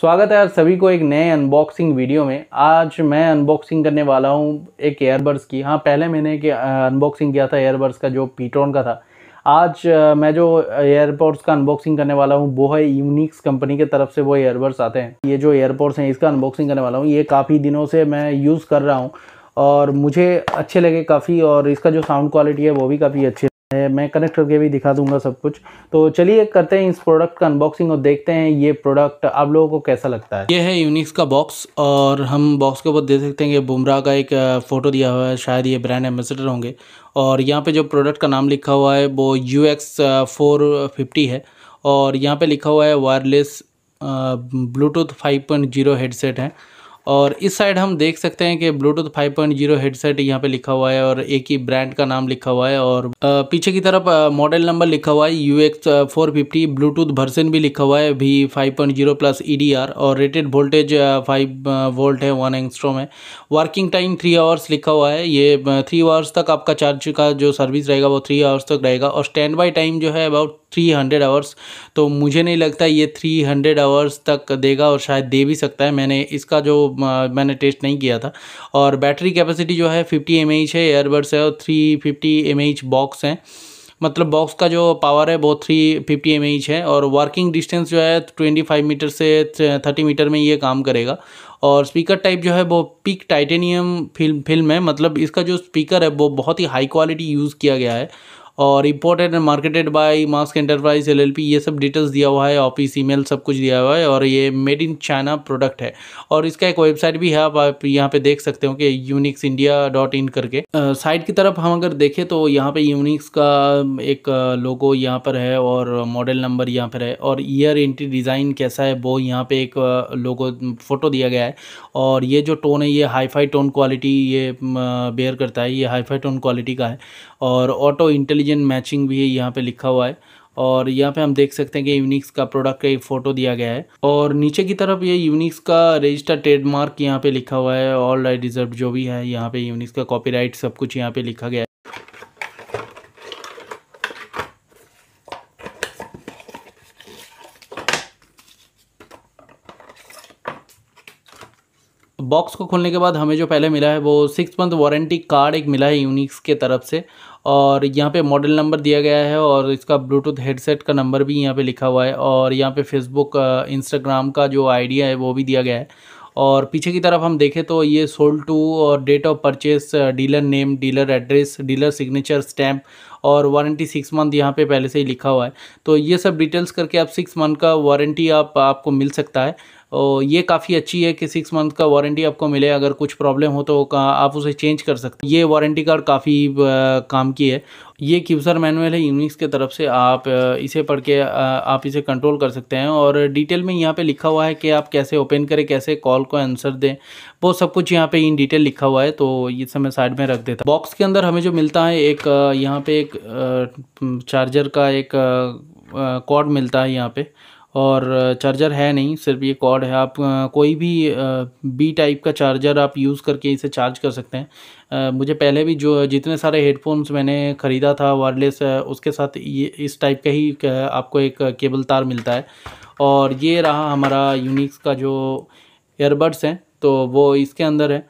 स्वागत है आप सभी को एक नए अनबॉक्सिंग वीडियो में आज मैं अनबॉक्सिंग करने वाला हूँ एक एयरबर्स की हाँ पहले मैंने एक अनबॉक्सिंग किया था एयरबर्स का जो पीट्रॉन का था आज मैं जो एयरपोर्ट्स का अनबॉक्सिंग करने वाला हूँ वो है यूनिक्स कंपनी के तरफ से वो एयरबर्स आते हैं ये जो एयरपोर्ट्स हैं इसका अनबॉक्सिंग करने वाला हूँ ये काफ़ी दिनों से मैं यूज़ कर रहा हूँ और मुझे अच्छे लगे काफ़ी और इसका जो साउंड क्वालिटी है वो भी काफ़ी अच्छी मैं कनेक्ट करके भी दिखा दूंगा सब कुछ तो चलिए करते हैं इस प्रोडक्ट का अनबॉक्सिंग और देखते हैं ये प्रोडक्ट आप लोगों को कैसा लगता है ये है यूनिक्स का बॉक्स और हम बॉक्स के ऊपर देख सकते हैं कि बुमराह का एक फ़ोटो दिया हुआ है शायद ये ब्रांड एम्बेसडर होंगे और यहाँ पे जो प्रोडक्ट का नाम लिखा हुआ है वो यू एक्स फोर फिफ्टी है और यहाँ पर लिखा हुआ है wireless bluetooth five point zero headset है और इस साइड हम देख सकते हैं कि ब्लूटूथ 5.0 हेडसेट यहाँ पे लिखा हुआ है और एक ही ब्रांड का नाम लिखा हुआ है और पीछे की तरफ मॉडल नंबर लिखा हुआ है U X four fifty bluetooth version भी लिखा हुआ है V five point zero plus E D R और रेटेड वोल्टेज फाइव वोल्ट है वन एंगस्ट्रोम है वर्किंग टाइम थ्री आवर्स लिखा हुआ है ये थ्री आवर्स तक आपका चार्ज का जो सर्विस रहेगा वो थ्री आवर्स तक रहेगा और स्टैंड बाई टाइम जो है अबाउट थ्री हंड्रेड आवर्स तो मुझे नहीं लगता ये थ्री हंड्रेड आवर्स तक देगा और शायद दे भी सकता है मैंने इसका जो मैंने टेस्ट नहीं किया था और बैटरी कैपेसिटी जो है फिफ्टी एम है एयरबड्स है और थ्री फिफ्टी एम बॉक्स हैं मतलब बॉक्स का जो पावर है वो थ्री फिफ्टी एम है और वर्किंग डिस्टेंस जो है ट्वेंटी फाइव मीटर से थर्टी मीटर में ये काम करेगा और स्पीकर टाइप जो है वो पिक टाइटेनियम फिल्म फिल्म है मतलब इसका जो स्पीकर है वो बहुत ही हाई क्वालिटी यूज़ किया गया है और imported and marketed by mask enterprise L ये सब डिटेल्स दिया हुआ है ऑफिस ईमेल सब कुछ दिया हुआ है और ये मेड इन चाइना प्रोडक्ट है और इसका एक वेबसाइट भी है आप यहाँ पे देख सकते हो कि यूनिक्स इंडिया डॉट इन करके साइट की तरफ हम अगर देखें तो यहाँ पे यूनिक्स का एक लोगो यहाँ पर है और मॉडल नंबर यहाँ पर है और ईयर एंट्री डिज़ाइन कैसा है वो यहाँ पर एक लोगो फ़ोटो दिया गया है और ये जो टोन है ये हाईफाई टोन क्वालिटी ये बेयर करता है ये हाईफाई टोन क्वालिटी का है और ऑटो इंटेलिजेंस रिलीजन मैचिंग भी है यहाँ पे लिखा हुआ है और यहाँ पे हम देख सकते हैं कि यूनिक्स का प्रोडक्ट का एक फ़ोटो दिया गया है और नीचे की तरफ ये यूनिक्स का रजिस्टर ट्रेडमार्क यहाँ पे लिखा हुआ है ऑल राइट रिजर्व जो भी है यहाँ पे यूनिक्स का कॉपीराइट सब कुछ यहाँ पे लिखा गया है बॉक्स को खोलने के बाद हमें जो पहले मिला है वो सिक्स मंथ वारंटी कार्ड एक मिला है यूनिक्स के तरफ से और यहाँ पे मॉडल नंबर दिया गया है और इसका ब्लूटूथ हेडसेट का नंबर भी यहाँ पे लिखा हुआ है और यहाँ पे फेसबुक इंस्टाग्राम का जो आइडिया है वो भी दिया गया है और पीछे की तरफ हम देखें तो ये सोल टू और date of purchase dealer name dealer address dealer signature stamp और वारंटी सिक्स मंथ यहाँ पे पहले से ही लिखा हुआ है तो ये सब डिटेल्स करके आप सिक्स मंथ का वारंटी आप आपको मिल सकता है और ये काफ़ी अच्छी है कि सिक्स मंथ का वारंटी आपको मिले अगर कुछ प्रॉब्लम हो तो आप उसे चेंज कर सकते ये वारंटी कार्ड काफ़ी काम की है ये क्यूसर मैनुअल है यूनिक्स के तरफ से आप इसे पढ़ के आप इसे कंट्रोल कर सकते हैं और डिटेल में यहाँ पे लिखा हुआ है कि आप कैसे ओपन करें कैसे कॉल को आंसर दें वो सब कुछ यहाँ पे इन डिटेल लिखा हुआ है तो इसे मैं साइड में रख देता बॉक्स के अंदर हमें जो मिलता है एक यहाँ पे एक चार्जर का एक कॉर्ड मिलता है यहाँ पर और चार्जर है नहीं सिर्फ ये कॉर्ड है आप कोई भी बी टाइप का चार्जर आप यूज़ करके इसे चार्ज कर सकते हैं मुझे पहले भी जो जितने सारे हेडफोन्स मैंने ख़रीदा था वायरलेस उसके साथ ये इस टाइप का ही आपको एक केबल तार मिलता है और ये रहा हमारा यूनिक्स का जो एयरबड्स हैं तो वो इसके अंदर है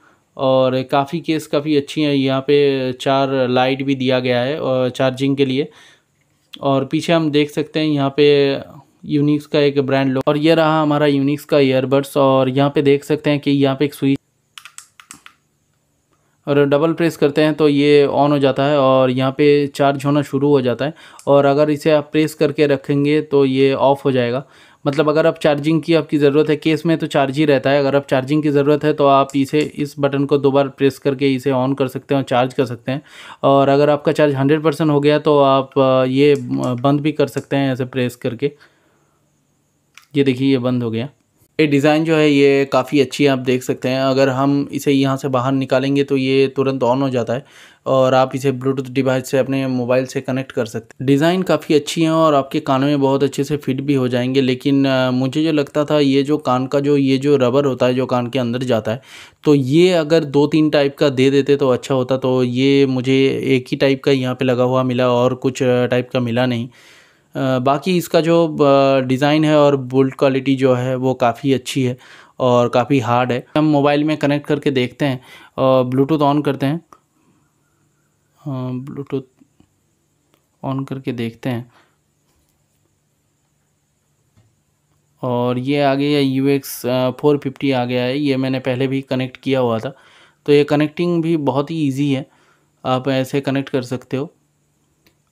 और काफ़ी केस काफ़ी अच्छी हैं यहाँ पे चार लाइट भी दिया गया है चार्जिंग के लिए और पीछे हम देख सकते हैं यहाँ पे यूनिक्स का एक ब्रांड लो और ये रहा हमारा यूनिक्स का ईयरबड्स और यहाँ पे देख सकते हैं कि यहाँ पे एक स्विच और डबल प्रेस करते हैं तो ये ऑन हो जाता है और यहाँ पे चार्ज होना शुरू हो जाता है और अगर इसे आप प्रेस करके रखेंगे तो ये ऑफ़ हो जाएगा मतलब अगर आप चार्जिंग की आपकी ज़रूरत है केस में तो चार्ज ही रहता है अगर आप चार्जिंग की ज़रूरत है तो आप इसे इस बटन को दो बार प्रेस करके इसे ऑन कर सकते हैं और चार्ज कर सकते हैं और अगर आपका चार्ज हंड्रेड परसेंट हो गया तो आप ये बंद भी कर सकते हैं ऐसे प्रेस करके ये देखिए ये बंद हो गया ये डिज़ाइन जो है ये काफ़ी अच्छी है आप देख सकते हैं अगर हम इसे यहाँ से बाहर निकालेंगे तो ये तुरंत ऑन हो जाता है और आप इसे ब्लूटूथ डिवाइस से अपने मोबाइल से कनेक्ट कर सकते हैं डिज़ाइन काफ़ी अच्छी है और आपके कानों में बहुत अच्छे से फिट भी हो जाएंगे लेकिन मुझे जो लगता था ये जो कान का जो ये जो रबर होता है जो कान के अंदर जाता है तो ये अगर दो तीन टाइप का दे देते तो अच्छा होता तो ये मुझे एक ही टाइप का यहाँ पर लगा हुआ मिला और कुछ टाइप का मिला नहीं बाकी इसका जो डिज़ाइन है और बुल्ड क्वालिटी जो है वो काफ़ी अच्छी है और काफ़ी हार्ड है हम मोबाइल में कनेक्ट करके देखते हैं और ब्लूटूथ ऑन करते हैं ब्लूटूथ ऑन करके देखते हैं और ये आ गया यू एक्स फोर फिफ्टी आ गया है ये मैंने पहले भी कनेक्ट किया हुआ था तो ये कनेक्टिंग भी बहुत ही ईजी है आप ऐसे कनेक्ट कर सकते हो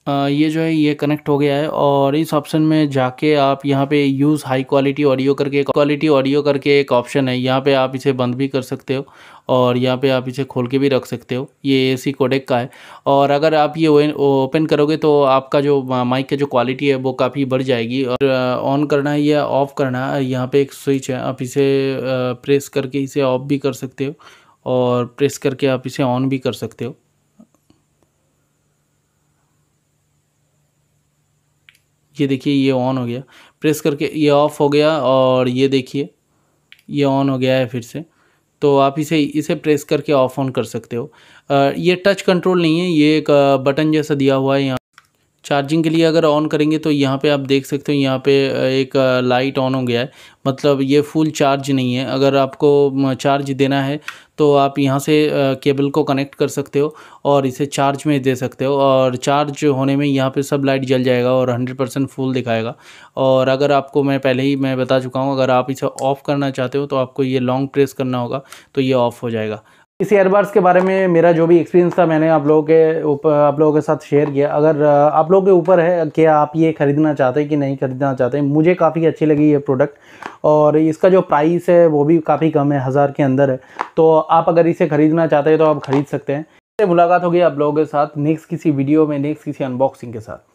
ये जो है ये कनेक्ट हो गया है और इस ऑप्शन में जाके आप यहाँ पे यूज़ हाई क्वालिटी ऑडियो करके क्वालिटी ऑडियो करके एक ऑप्शन है यहाँ पे आप इसे बंद भी कर सकते हो और यहाँ पे आप इसे खोल के भी रख सकते हो ये ए सी कोडेक का है और अगर आप ये ओपन करोगे तो आपका जो माइक का जो क्वालिटी है वो काफ़ी बढ़ जाएगी और ऑन करना है या ऑफ़ करना है यहाँ पर एक स्विच है आप इसे प्रेस करके इसे ऑफ भी कर सकते हो और प्रेस करके आप इसे ऑन भी कर सकते हो ये देखिए ये ऑन हो गया प्रेस करके ये ऑफ़ हो गया और ये देखिए ये ऑन हो गया है फिर से तो आप इसे इसे प्रेस करके ऑफ ऑन कर सकते हो आ, ये टच कंट्रोल नहीं है ये एक बटन जैसा दिया हुआ है यहाँ चार्जिंग के लिए अगर ऑन करेंगे तो यहाँ पे आप देख सकते हो यहाँ पे एक लाइट ऑन हो गया है मतलब ये फुल चार्ज नहीं है अगर आपको चार्ज देना है तो आप यहाँ से केबल को कनेक्ट कर सकते हो और इसे चार्ज में दे सकते हो और चार्ज होने में यहाँ पे सब लाइट जल जाएगा और 100 परसेंट फुल दिखाएगा और अगर आपको मैं पहले ही मैं बता चुका हूँ अगर आप इसे ऑफ़ करना चाहते हो तो आपको ये लॉन्ग प्रेस करना होगा तो ये ऑफ़ हो जाएगा इस एयरबड्स के बारे में मेरा जो भी एक्सपीरियंस था मैंने आप लोगों के ऊपर आप लोगों के साथ शेयर किया अगर आप लोगों के ऊपर है कि आप ये ख़रीदना चाहते हैं कि नहीं ख़रीदना चाहते मुझे काफ़ी अच्छी लगी ये प्रोडक्ट और इसका जो प्राइस है वो भी काफ़ी कम है हज़ार के अंदर है तो आप अगर इसे ख़रीदना चाहते हैं तो आप ख़रीद सकते हैं मुलाकात होगी आप लोगों के साथ नेक्स्ट किसी वीडियो में नेक्स्ट किसी अनबॉक्सिंग के साथ